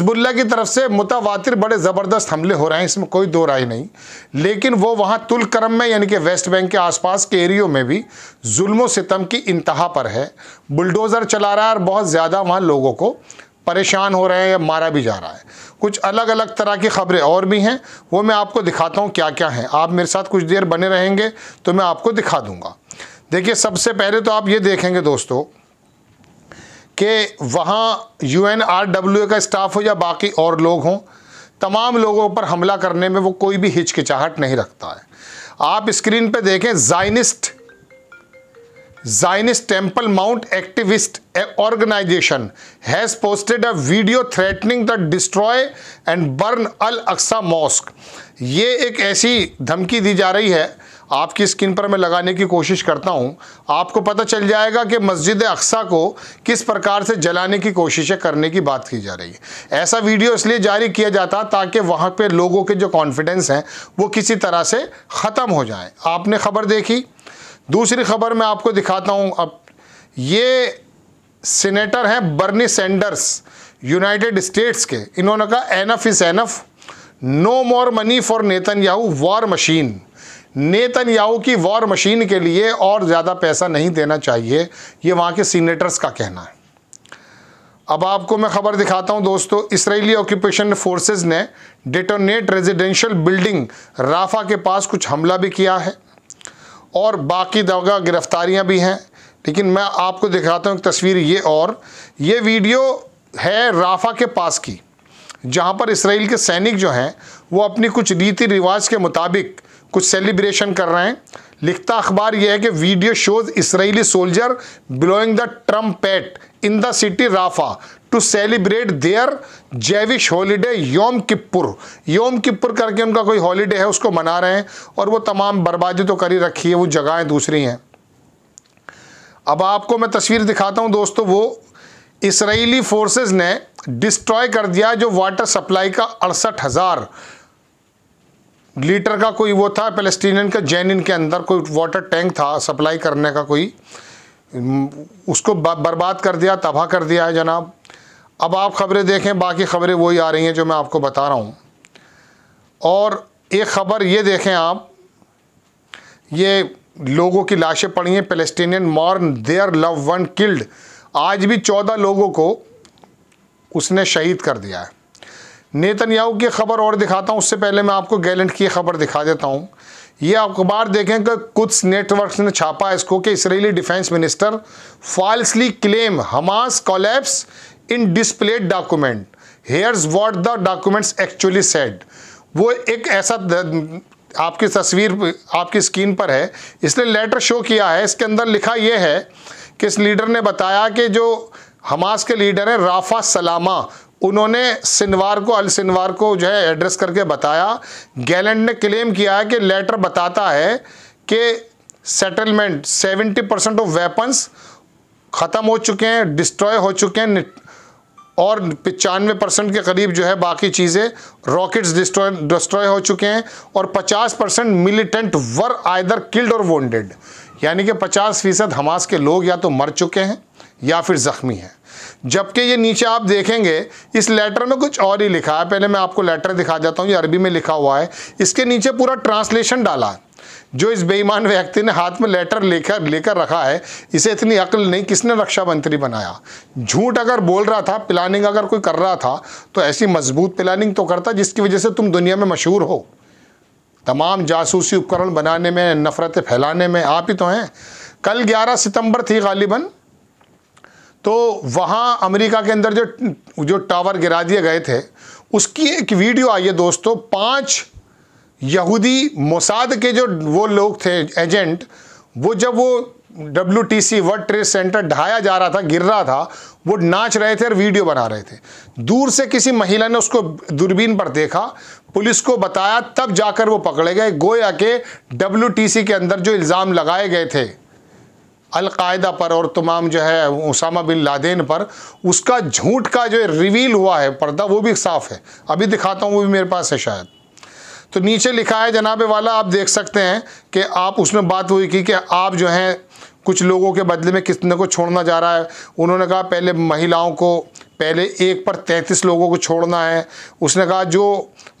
Hezbollah की तरफ से मुतवातिर बड़े ज़बरदस्त हमले हो रहे हैं इसमें कोई दो राय नहीं लेकिन वो वहाँ तुलकरम में यानी कि वेस्ट बैंक के आसपास के एरियो में भी जुल्म सितम की इंतहा पर है बुलडोज़र चला रहा है और बहुत ज़्यादा वहाँ लोगों को परेशान हो रहे हैं या मारा भी जा रहा है कुछ अलग अलग तरह की खबरें और भी हैं वो मैं आपको दिखाता हूँ क्या क्या हैं आप मेरे साथ कुछ देर बने रहेंगे तो मैं आपको दिखा दूँगा देखिए सबसे पहले तो आप ये देखेंगे दोस्तों कि वहाँ यू का स्टाफ हो या बाकी और लोग हों तमाम लोगों पर हमला करने में वो कोई भी हिचकिचाहट नहीं रखता है आप स्क्रीन पर देखें Zionist Zionist temple mount activist organization has posted a video threatening the destroy and burn Al Aqsa mosque ये एक ऐसी धमकी दी जा रही है आपकी स्किन पर मैं लगाने की कोशिश करता हूँ आपको पता चल जाएगा कि मस्जिद अक्सा को किस प्रकार से जलाने की कोशिशें करने की बात की जा रही है ऐसा वीडियो इसलिए जारी किया जाता ताकि वहाँ पर लोगों के जो कॉन्फिडेंस हैं वो किसी तरह से ख़त्म हो जाएँ आपने खबर देखी दूसरी खबर मैं आपको दिखाता हूँ अब ये सीनेटर हैं बर्नी सेंडर्स यूनाइटेड स्टेट्स के इन्होंने कहा enough is enough no more money for Netanyahu war machine Netanyahu की वॉर मशीन के लिए और ज़्यादा पैसा नहीं देना चाहिए ये वहाँ के सीनेटर्स का कहना है अब आपको मैं खबर दिखाता हूं दोस्तों इसराइली ऑक्यूपेशन फोर्सेस ने डेटोनेट रेजिडेंशियल बिल्डिंग राफा के पास कुछ हमला भी किया है और बाकी दगा गिरफ्तारियां भी हैं लेकिन मैं आपको दिखाता हूं एक तस्वीर ये और ये वीडियो है राफा के पास की जहां पर इसराइल के सैनिक जो हैं वो अपनी कुछ रीति रिवाज के मुताबिक कुछ सेलिब्रेशन कर रहे हैं लिखता अखबार यह है कि video shows Israeli soldier blowing the trumpet in the city Rafah to celebrate their Jewish holiday Yom Kippur Yom Kippur करके उनका कोई हॉलीडे है उसको मना रहे हैं और वो तमाम बर्बादी तो कर ही रखी है वो जगहें दूसरी हैं अब आपको मैं तस्वीर दिखाता हूँ दोस्तों वो इसराइली फोर्सेस ने डिस्ट्रॉय कर दिया जो वाटर सप्लाई का अड़सठ हज़ार लीटर का कोई वो था पेलेस्टीनियन का जैनिन के अंदर कोई वाटर टैंक था सप्लाई करने का कोई उसको बर्बाद कर दिया तबाह कर दिया है जनाब अब आप खबरें देखें बाकी खबरें वही आ रही हैं जो मैं आपको बता रहा हूँ और एक ख़बर ये देखें आप ये लोगों की लाशें पड़ी हैं Palestinian mourn their love one killed आज भी चौदह लोगों को उसने शहीद कर दिया है नेतन्याहू की खबर और दिखाता हूँ उससे पहले मैं आपको गैलेंट की खबर दिखा देता हूँ ये अखबार देखें कि कुछ नेटवर्क्स ने छापा इसको कि Israeli defence minister falsely claim Hamas collapse in displayed document here's what the documents actually said वो एक ऐसा आपकी तस्वीर आपकी स्क्रीन पर है इसने लेटर शो किया है इसके अंदर लिखा यह है कि इस लीडर ने बताया कि जो हमास के लीडर हैं राफा सलामा उन्होंने सिनवार को अल सिनवार को जो है एड्रेस करके बताया गैलेंट ने क्लेम किया है कि लेटर बताता है कि सेटलमेंट 70 परसेंट ऑफ वेपन्स ख़त्म हो चुके हैं डिस्ट्रॉय हो चुके हैं और पचानवे परसेंट के करीब जो है बाकी चीज़ें रॉकेट्स डिस्ट्रॉय डिस्ट्रॉय हो चुके हैं और 50 percent militant were either killed और वोंडेड यानी कि 50 फीसद हमास के लोग या तो मर चुके हैं या फिर ज़ख्मी है जबकि ये नीचे आप देखेंगे इस लेटर में कुछ और ही लिखा है पहले मैं आपको लेटर दिखा देता हूँ ये अरबी में लिखा हुआ है इसके नीचे पूरा ट्रांसलेशन डाला है जो इस बेईमान व्यक्ति ने हाथ में लेटर लेकर लेकर रखा है इसे इतनी अक्ल नहीं किसने रक्षा मंत्री बनाया झूठ अगर बोल रहा था प्लानिंग अगर कोई कर रहा था तो ऐसी मजबूत प्लानिंग तो करता जिसकी वजह से तुम दुनिया में मशहूर हो तमाम जासूसी उपकरण बनाने में नफ़रतें फैलाने में आप ही तो हैं कल 11 सितंबर थी गालिबन तो वहाँ अमेरिका के अंदर जो जो टावर गिरा दिए गए थे उसकी एक वीडियो आई है दोस्तों पांच यहूदी मोसाद के जो वो लोग थे एजेंट वो जब वो W T C World Trade Center ढाया जा रहा था गिर रहा था वो नाच रहे थे और वीडियो बना रहे थे दूर से किसी महिला ने उसको दूरबीन पर देखा पुलिस को बताया तब जाकर वो पकड़े गए गोया के डब्ल्यू टी सी के अंदर जो इल्ज़ाम लगाए गए थे अलकायदा पर और तमाम जो है उसामा बिन लादेन पर उसका झूठ का जो रिवील हुआ है पर्दा वो भी साफ़ है अभी दिखाता हूँ वो भी मेरे पास है शायद तो नीचे लिखा है जनाब वाला आप देख सकते हैं कि आप उसमें बात हुई की कि आप जो हैं कुछ लोगों के बदले में कितने को छोड़ना जा रहा है उन्होंने कहा पहले महिलाओं को पहले एक पर तैंतीस लोगों को छोड़ना है उसने कहा जो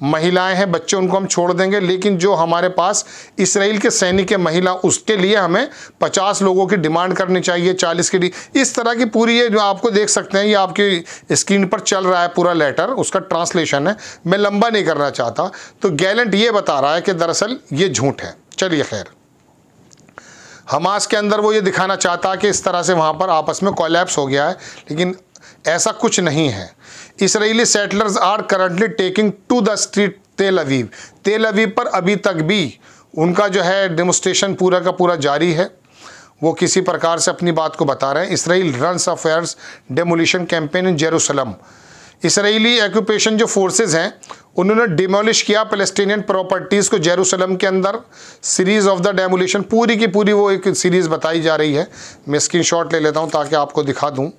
महिलाएं हैं बच्चे उनको हम छोड़ देंगे लेकिन जो हमारे पास इसराइल के सैनिक है महिला उसके लिए हमें पचास लोगों की डिमांड करनी चाहिए चालीस की इस तरह की पूरी ये जो आपको देख सकते हैं ये आपकी स्क्रीन पर चल रहा है पूरा लेटर उसका ट्रांसलेशन है मैं लंबा नहीं करना चाहता तो गैलेंट ये बता रहा है कि दरअसल ये झूठ है चलिए खैर हमास के अंदर वो ये दिखाना चाहता कि इस तरह से वहाँ पर आपस में कॉलेप्स हो गया है लेकिन ऐसा कुछ नहीं है Israeli settlers are currently taking to the street Tel Aviv तेल अवीव पर अभी तक भी उनका जो है डेमोस्ट्रेशन पूरा का पूरा जारी है वो किसी प्रकार से अपनी बात को बता रहे हैं Israel runs a fierce demolition campaign in Jerusalem Israeli occupation जो फोर्सेज हैं उन्होंने डिमोलिश किया पेलेस्टीनियन प्रॉपर्टीज़ को जेरूसलम के अंदर सीरीज़ ऑफ द डेमोलिशन पूरी की पूरी वो एक सीरीज़ बताई जा रही है मैं स्क्रीन शॉट ले लेता हूँ ताकि आपको दिखा दूँ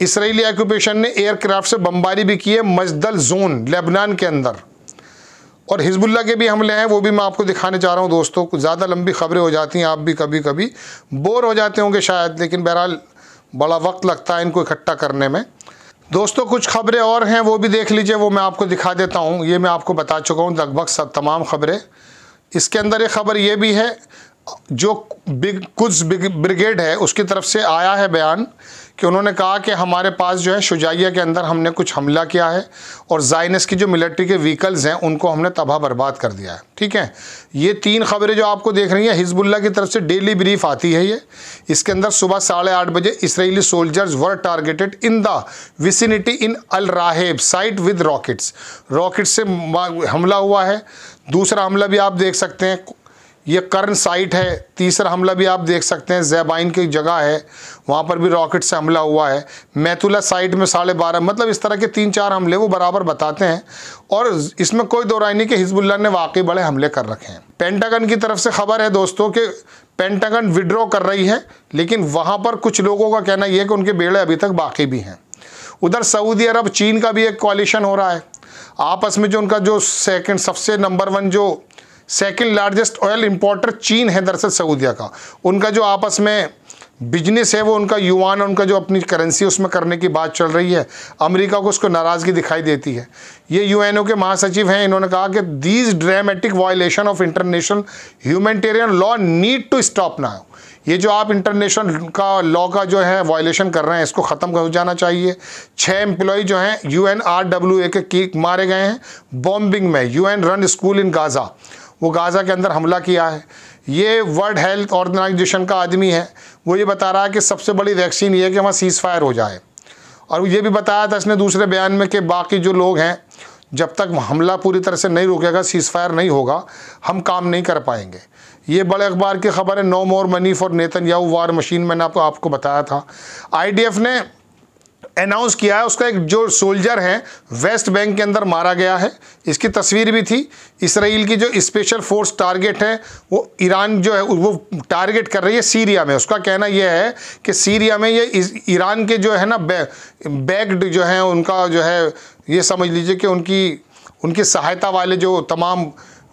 इसराइली ऑक्यूपेशन ने एयरक्राफ्ट से बमबारी भी की है मजदल जोन लेबनान के अंदर और हिजबुल्ला के भी हमले हैं वो भी मैं आपको दिखाने चाह रहा हूँ दोस्तों कुछ ज़्यादा लंबी खबरें हो जाती हैं आप भी कभी कभी बोर हो जाते होंगे शायद लेकिन बहरहाल बड़ा वक्त लगता है इनको इकट्ठा करने में दोस्तों कुछ खबरें और हैं वो भी देख लीजिए वो मैं आपको दिखा देता हूँ ये मैं आपको बता चुका हूँ लगभग सब तमाम खबरें इसके अंदर एक खबर ये भी है जो बिग कुछ बिग ब्रिगेड है उसकी तरफ से आया है बयान कि उन्होंने कहा कि हमारे पास जो है शुजाइया के अंदर हमने कुछ हमला किया है और जाइनस की जो मिलिट्री के व्हीकल्स हैं उनको हमने तबाह बर्बाद कर दिया है ठीक है ये तीन खबरें जो आपको देख रही हैं हिजबुल्ला की तरफ से डेली ब्रीफ आती है ये इसके अंदर सुबह साढ़े आठ बजे Israeli soldiers were targeted in the vicinity in Al Raheb site with rockets rocket से हमला हुआ है दूसरा हमला भी आप देख सकते हैं ये कर्न साइट है तीसरा हमला भी आप देख सकते हैं जैबाइन की जगह है वहाँ पर भी रॉकेट से हमला हुआ है मैतुला साइट में साढ़े बारह मतलब इस तरह के तीन चार हमले वो बराबर बताते हैं और इसमें कोई दो राय नहीं कि हिजबुल्ला ने वाकई बड़े हमले कर रखे हैं पेंटागन की तरफ से खबर है दोस्तों कि पेंटागन विड्रॉ कर रही है लेकिन वहाँ पर कुछ लोगों का कहना यह है कि उनके बेड़े अभी तक बाकी भी हैं उधर सऊदी अरब चीन का भी एक कॉलिशन हो रहा है आपस में जो उनका जो सेकंड सबसे नंबर वन जो सेकेंड लार्जेस्ट ऑयल इम्पोर्टर चीन है दरअसल सऊदिया का उनका जो आपस में बिजनेस है वो उनका युवान और उनका जो अपनी करेंसी उसमें करने की बात चल रही है अमेरिका को उसको नाराज़गी दिखाई देती है ये यूएनओ के महासचिव हैं इन्होंने कहा कि these dramatic violation of international humanitarian law need to stop ना ये जो आप इंटरनेशनल का लॉ का जो है वायलेशन कर रहे हैं इसको ख़त्म हो जाना चाहिए छः एम्प्लॉय जो हैं U N R W A के मारे गए हैं बॉम्बिंग में U N run school in Gaza वो गाज़ा के अंदर हमला किया है ये वर्ल्ड हेल्थ ऑर्गेनाइजेशन का आदमी है वो ये बता रहा है कि सबसे बड़ी वैक्सीन ये है कि वहाँ सीज़ फायर हो जाए और ये भी बताया था इसने दूसरे बयान में कि बाकी जो लोग हैं जब तक हमला पूरी तरह से नहीं रुकेगा सीज़ फायर नहीं होगा हम काम नहीं कर पाएंगे ये बड़े अखबार की खबर है no more money for Netanyahu war machine मैंने आपको आपको बताया था आईडीएफ ने अनाउंस किया है उसका एक जो सोल्जर है वेस्ट बैंक के अंदर मारा गया है इसकी तस्वीर भी थी इसराइल की जो स्पेशल फोर्स टारगेट है वो ईरान जो है वो टारगेट कर रही है सीरिया में उसका कहना यह है कि सीरिया में ये ईरान के जो है ना बैग्ड जो है उनका जो है ये समझ लीजिए कि उनकी उनकी सहायता वाले जो तमाम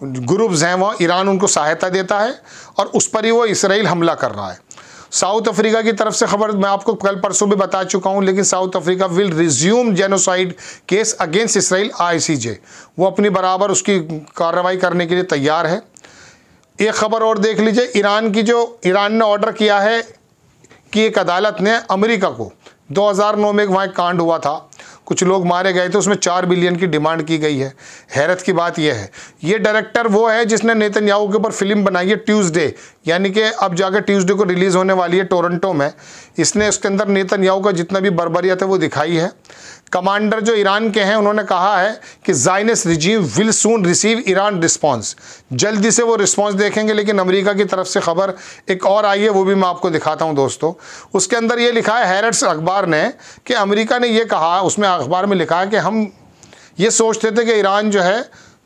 ग्रुप्स हैं वह ईरान उनको सहायता देता है और उस पर ही वो इसराइल हमला कर रहा है साउथ अफ्रीका की तरफ से खबर मैं आपको कल परसों भी बता चुका हूं लेकिन South Africa will resume genocide case against Israel ICJ वो अपनी बराबर उसकी कार्रवाई करने के लिए तैयार है एक खबर और देख लीजिए ईरान की जो ईरान ने ऑर्डर किया है कि एक अदालत ने अमेरिका को 2009 में एक वहाँ कांड हुआ था कुछ लोग मारे गए थे उसमें चार बिलियन की डिमांड की गई है हैरत की बात यह है ये डायरेक्टर वो है जिसने नेतन्याहू के ऊपर फिल्म बनाई है ट्यूसडे यानी कि अब जाकर ट्यूसडे को रिलीज़ होने वाली है टोरंटो में इसने उसके अंदर नेतन्याहू का जितना भी बर्बरियत है वो दिखाई है कमांडर जो ईरान के हैं उन्होंने कहा है कि Zionist regime will soon receive Iran response जल्दी से वो रिस्पांस देखेंगे लेकिन अमेरिका की तरफ से खबर एक और आई है वो भी मैं आपको दिखाता हूं दोस्तों उसके अंदर ये लिखा है हैरट्स अखबार ने कि अमेरिका ने ये कहा उसमें अखबार में लिखा है कि हम ये सोचते थे कि ईरान जो है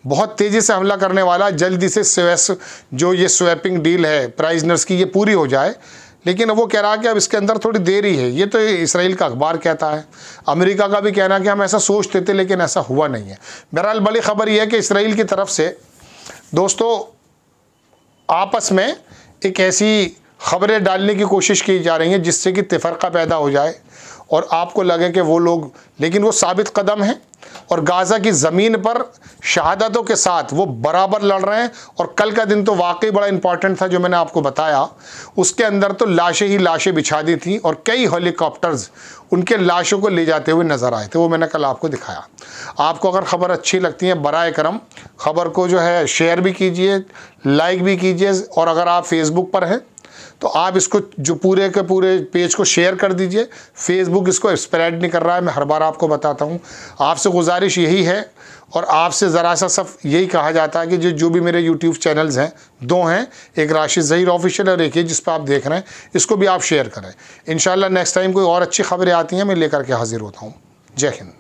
बहुत तेज़ी से हमला करने वाला जल्दी से स्वेस जो ये स्वैपिंग डील है प्राइजनर्स की ये पूरी हो जाए लेकिन वो कह रहा है कि अब इसके अंदर थोड़ी देरी है ये तो इसराइल का अखबार कहता है अमेरिका का भी कहना कि हम ऐसा सोचते थे लेकिन ऐसा हुआ नहीं है बहरहाल बड़ी ख़बर यह है कि इसराइल की तरफ से दोस्तों आपस में एक ऐसी ख़बरें डालने की कोशिश की जा रही हैं जिससे कि तफरक़ा पैदा हो जाए और आपको लगे कि वो लोग लेकिन वो साबित कदम हैं और गाज़ा की ज़मीन पर शहादतों के साथ वो बराबर लड़ रहे हैं और कल का दिन तो वाकई बड़ा इंपॉर्टेंट था जो मैंने आपको बताया उसके अंदर तो लाशें ही लाशें बिछा दी थी और कई हेलीकॉप्टर्स उनके लाशों को ले जाते हुए नज़र आए थे वो मैंने कल आपको दिखाया आपको अगर ख़बर अच्छी लगती है बरए करम ख़बर को जो है शेयर भी कीजिए लाइक भी कीजिए और अगर आप फेसबुक पर हैं तो आप इसको जो पूरे के पूरे पेज को शेयर कर दीजिए फेसबुक इसको स्प्रेड नहीं कर रहा है मैं हर बार आपको बताता हूँ आपसे गुजारिश यही है और आपसे ज़रा सा सब यही कहा जाता है कि जो जो भी मेरे यूट्यूब चैनल्स हैं दो हैं एक राशिद ज़हीर ऑफिशियल और एक ही जिस पर आप देख रहे हैं इसको भी आप शेयर करें इन नेक्स्ट टाइम कोई और अच्छी खबरें आती हैं मैं लेकर के हाज़िर होता हूँ जय हिंद